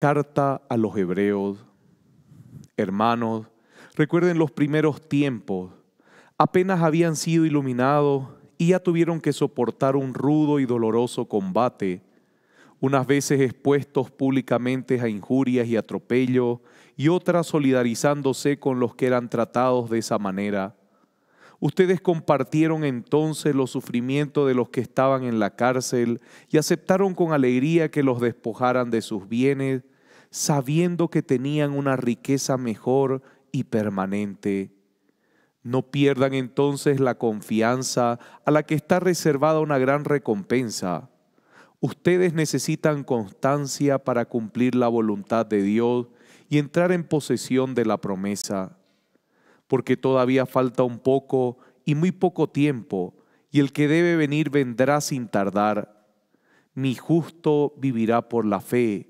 Carta a los Hebreos. Hermanos, recuerden los primeros tiempos. Apenas habían sido iluminados y ya tuvieron que soportar un rudo y doloroso combate, unas veces expuestos públicamente a injurias y atropello, y otras solidarizándose con los que eran tratados de esa manera. Ustedes compartieron entonces los sufrimientos de los que estaban en la cárcel y aceptaron con alegría que los despojaran de sus bienes sabiendo que tenían una riqueza mejor y permanente. No pierdan entonces la confianza a la que está reservada una gran recompensa. Ustedes necesitan constancia para cumplir la voluntad de Dios y entrar en posesión de la promesa, porque todavía falta un poco y muy poco tiempo, y el que debe venir vendrá sin tardar. Mi justo vivirá por la fe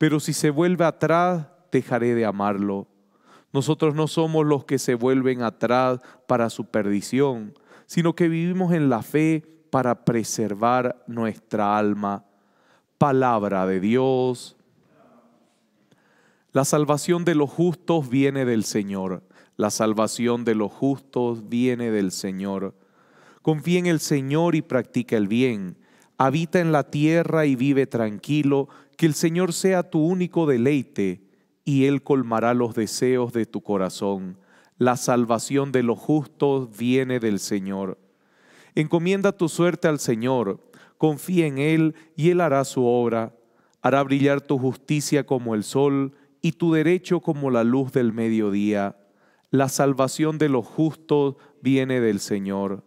pero si se vuelve atrás, dejaré de amarlo. Nosotros no somos los que se vuelven atrás para su perdición, sino que vivimos en la fe para preservar nuestra alma. Palabra de Dios. La salvación de los justos viene del Señor. La salvación de los justos viene del Señor. Confía en el Señor y practica el bien. Habita en la tierra y vive tranquilo que el Señor sea tu único deleite, y Él colmará los deseos de tu corazón. La salvación de los justos viene del Señor. Encomienda tu suerte al Señor, confía en Él y Él hará su obra. Hará brillar tu justicia como el sol y tu derecho como la luz del mediodía. La salvación de los justos viene del Señor.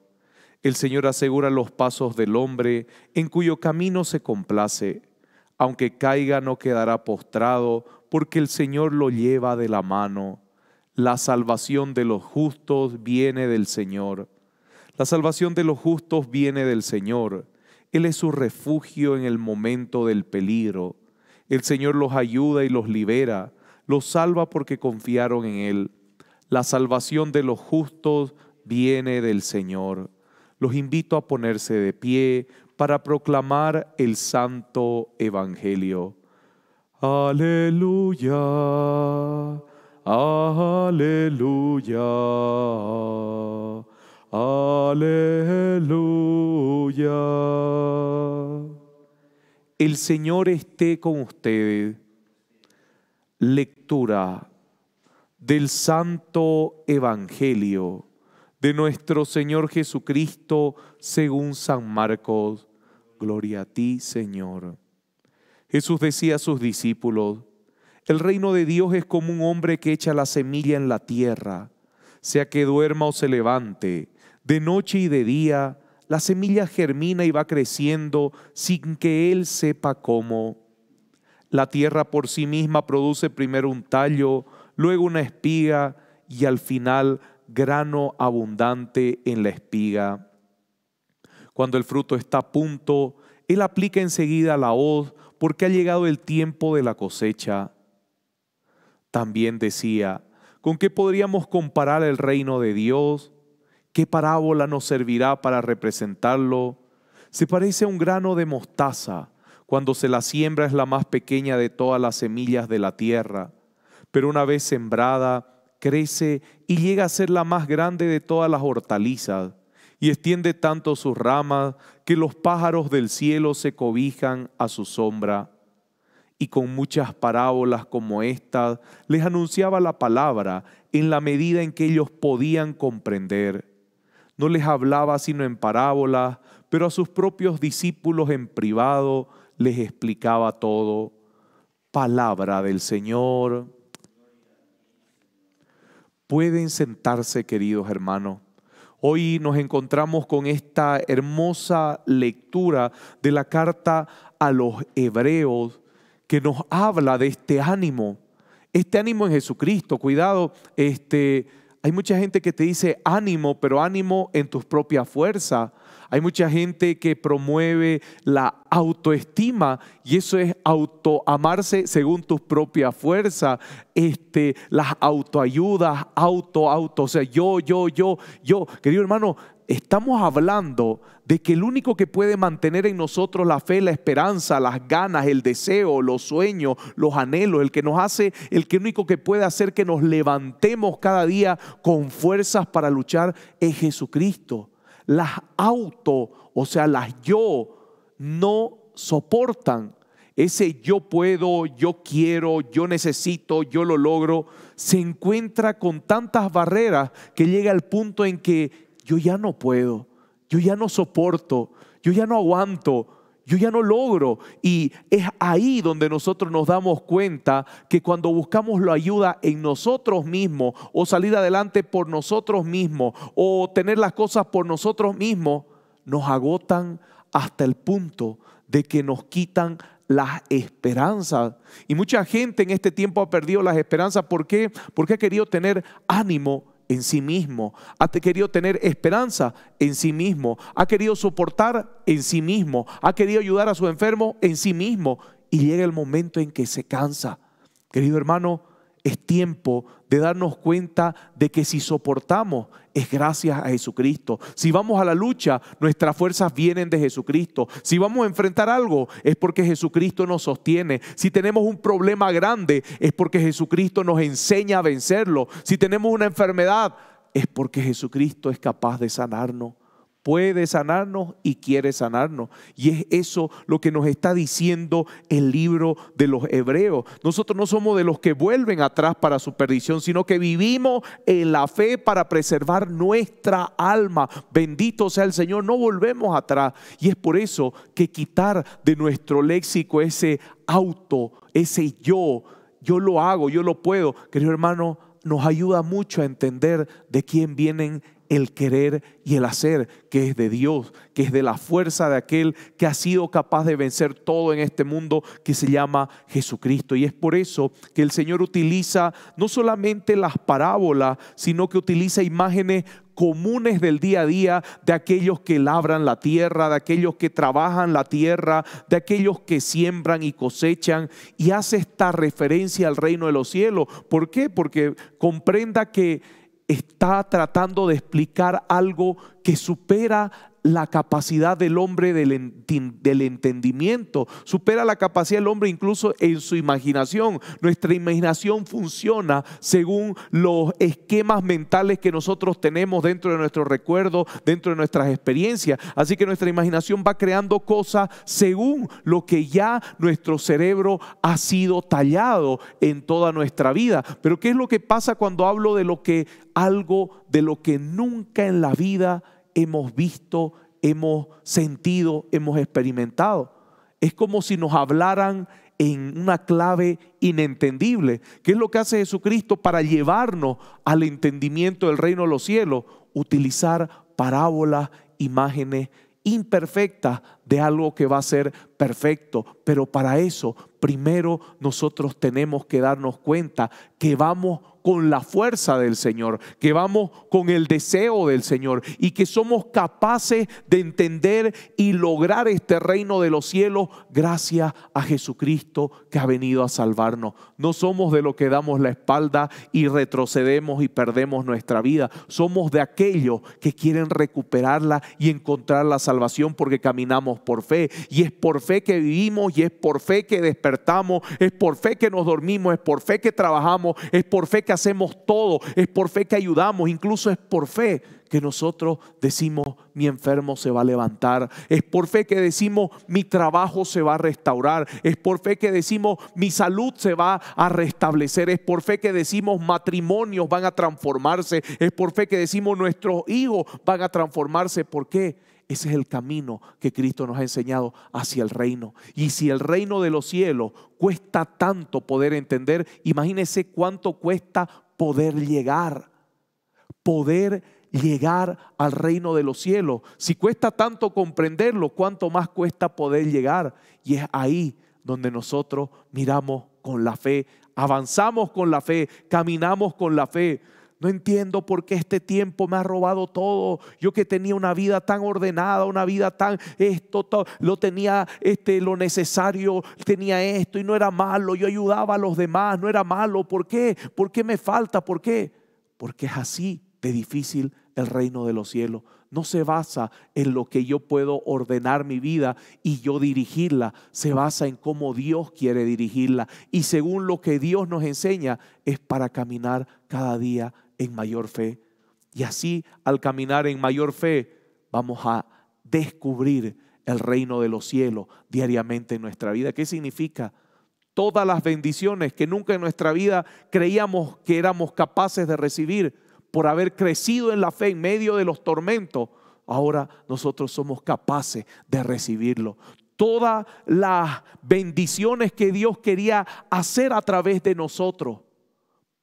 El Señor asegura los pasos del hombre en cuyo camino se complace. Aunque caiga no quedará postrado, porque el Señor lo lleva de la mano. La salvación de los justos viene del Señor. La salvación de los justos viene del Señor. Él es su refugio en el momento del peligro. El Señor los ayuda y los libera. Los salva porque confiaron en Él. La salvación de los justos viene del Señor los invito a ponerse de pie para proclamar el santo evangelio. Aleluya, aleluya, aleluya. El Señor esté con ustedes. Lectura del Santo Evangelio de nuestro Señor Jesucristo según San Marcos. Gloria a ti, Señor. Jesús decía a sus discípulos, el reino de Dios es como un hombre que echa la semilla en la tierra, sea que duerma o se levante, de noche y de día, la semilla germina y va creciendo sin que él sepa cómo. La tierra por sí misma produce primero un tallo, luego una espiga y al final grano abundante en la espiga. Cuando el fruto está a punto, él aplica enseguida la hoz porque ha llegado el tiempo de la cosecha. También decía, ¿con qué podríamos comparar el reino de Dios? ¿Qué parábola nos servirá para representarlo? Se parece a un grano de mostaza. Cuando se la siembra es la más pequeña de todas las semillas de la tierra, pero una vez sembrada crece y llega a ser la más grande de todas las hortalizas, y extiende tanto sus ramas que los pájaros del cielo se cobijan a su sombra. Y con muchas parábolas como esta les anunciaba la palabra en la medida en que ellos podían comprender. No les hablaba sino en parábolas, pero a sus propios discípulos en privado les explicaba todo. Palabra del Señor. Pueden sentarse, queridos hermanos. Hoy nos encontramos con esta hermosa lectura de la carta a los hebreos que nos habla de este ánimo, este ánimo en Jesucristo. Cuidado, este hay mucha gente que te dice ánimo, pero ánimo en tus propias fuerzas. Hay mucha gente que promueve la autoestima y eso es autoamarse según tus propias fuerzas. Este, las autoayudas, auto, auto, o sea, yo, yo, yo, yo. Querido hermano, estamos hablando de que el único que puede mantener en nosotros la fe, la esperanza, las ganas, el deseo, los sueños, los anhelos, el que nos hace, el que único que puede hacer que nos levantemos cada día con fuerzas para luchar es Jesucristo. Las auto, o sea, las yo, no soportan. Ese yo puedo, yo quiero, yo necesito, yo lo logro, se encuentra con tantas barreras que llega al punto en que yo ya no puedo, yo ya no soporto, yo ya no aguanto, yo ya no logro. Y es ahí donde nosotros nos damos cuenta que cuando buscamos la ayuda en nosotros mismos o salir adelante por nosotros mismos o tener las cosas por nosotros mismos, nos agotan hasta el punto de que nos quitan las esperanzas. Y mucha gente en este tiempo ha perdido las esperanzas. ¿Por qué? Porque ha querido tener ánimo en sí mismo, ha querido tener esperanza en sí mismo, ha querido soportar en sí mismo, ha querido ayudar a su enfermo en sí mismo y llega el momento en que se cansa. Querido hermano, es tiempo de darnos cuenta de que si soportamos es gracias a Jesucristo. Si vamos a la lucha, nuestras fuerzas vienen de Jesucristo. Si vamos a enfrentar algo, es porque Jesucristo nos sostiene. Si tenemos un problema grande, es porque Jesucristo nos enseña a vencerlo. Si tenemos una enfermedad, es porque Jesucristo es capaz de sanarnos puede sanarnos y quiere sanarnos. Y es eso lo que nos está diciendo el libro de los hebreos. Nosotros no somos de los que vuelven atrás para su perdición, sino que vivimos en la fe para preservar nuestra alma. Bendito sea el Señor, no volvemos atrás. Y es por eso que quitar de nuestro léxico ese auto, ese yo, yo lo hago, yo lo puedo. Querido hermano, nos ayuda mucho a entender de quién vienen el querer y el hacer, que es de Dios, que es de la fuerza de aquel que ha sido capaz de vencer todo en este mundo que se llama Jesucristo. Y es por eso que el Señor utiliza no solamente las parábolas, sino que utiliza imágenes comunes del día a día, de aquellos que labran la tierra, de aquellos que trabajan la tierra, de aquellos que siembran y cosechan, y hace esta referencia al reino de los cielos. ¿Por qué? Porque comprenda que está tratando de explicar algo que supera la capacidad del hombre del, entendimiento, supera la capacidad del hombre incluso en su imaginación. Nuestra imaginación funciona según los esquemas mentales que nosotros tenemos dentro de nuestro recuerdo, dentro de nuestras experiencias. Así que nuestra imaginación va creando cosas según lo que ya nuestro cerebro ha sido tallado en toda nuestra vida. Pero ¿qué es lo que pasa cuando hablo de lo que algo, de lo que nunca en la vida hemos visto, hemos sentido, hemos experimentado. Es como si nos hablaran en una clave inentendible. ¿Qué es lo que hace Jesucristo para llevarnos al entendimiento del reino de los cielos? Utilizar parábolas, imágenes imperfectas de algo que va a ser perfecto. Pero para eso, primero nosotros tenemos que darnos cuenta que vamos con la fuerza del Señor, que vamos con el deseo del Señor y que somos capaces de entender y lograr este reino de los cielos gracias a Jesucristo que ha venido a salvarnos. No somos de los que damos la espalda y retrocedemos y perdemos nuestra vida. Somos de aquellos que quieren recuperarla y encontrar la salvación porque caminamos por fe. Y es por fe que vivimos y es por fe que despertamos, es por fe que nos dormimos, es por fe que trabajamos, es por fe que hacemos todo, es por fe que ayudamos, incluso es por fe que nosotros decimos mi enfermo se va a levantar, es por fe que decimos mi trabajo se va a restaurar, es por fe que decimos mi salud se va a restablecer, es por fe que decimos matrimonios van a transformarse, es por fe que decimos nuestros hijos van a transformarse. ¿Por qué? Ese es el camino que Cristo nos ha enseñado hacia el reino. Y si el reino de los cielos cuesta tanto poder entender, imagínese cuánto cuesta poder llegar. Poder llegar al reino de los cielos. Si cuesta tanto comprenderlo, cuánto más cuesta poder llegar. Y es ahí donde nosotros miramos con la fe, avanzamos con la fe, caminamos con la fe. No entiendo por qué este tiempo me ha robado todo. Yo que tenía una vida tan ordenada, una vida tan esto, lo tenía este lo necesario, tenía esto y no era malo. Yo ayudaba a los demás, no era malo. ¿Por qué? ¿Por qué me falta? ¿Por qué? Porque es así de difícil el reino de los cielos. No se basa en lo que yo puedo ordenar mi vida y yo dirigirla. Se basa en cómo Dios quiere dirigirla. Y según lo que Dios nos enseña, es para caminar cada día en mayor fe. Y así al caminar en mayor fe vamos a descubrir el reino de los cielos diariamente en nuestra vida. ¿Qué significa? Todas las bendiciones que nunca en nuestra vida creíamos que éramos capaces de recibir por haber crecido en la fe en medio de los tormentos, ahora nosotros somos capaces de recibirlo. Todas las bendiciones que Dios quería hacer a través de nosotros,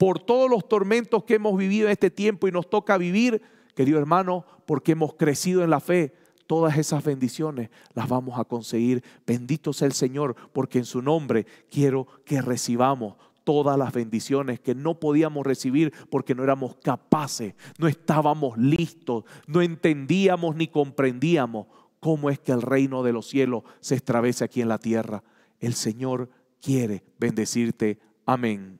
por todos los tormentos que hemos vivido en este tiempo y nos toca vivir, querido hermano, porque hemos crecido en la fe, todas esas bendiciones las vamos a conseguir. Bendito sea el Señor, porque en su nombre quiero que recibamos todas las bendiciones que no podíamos recibir porque no éramos capaces, no estábamos listos, no entendíamos ni comprendíamos cómo es que el reino de los cielos se extravece aquí en la tierra. El Señor quiere bendecirte. Amén.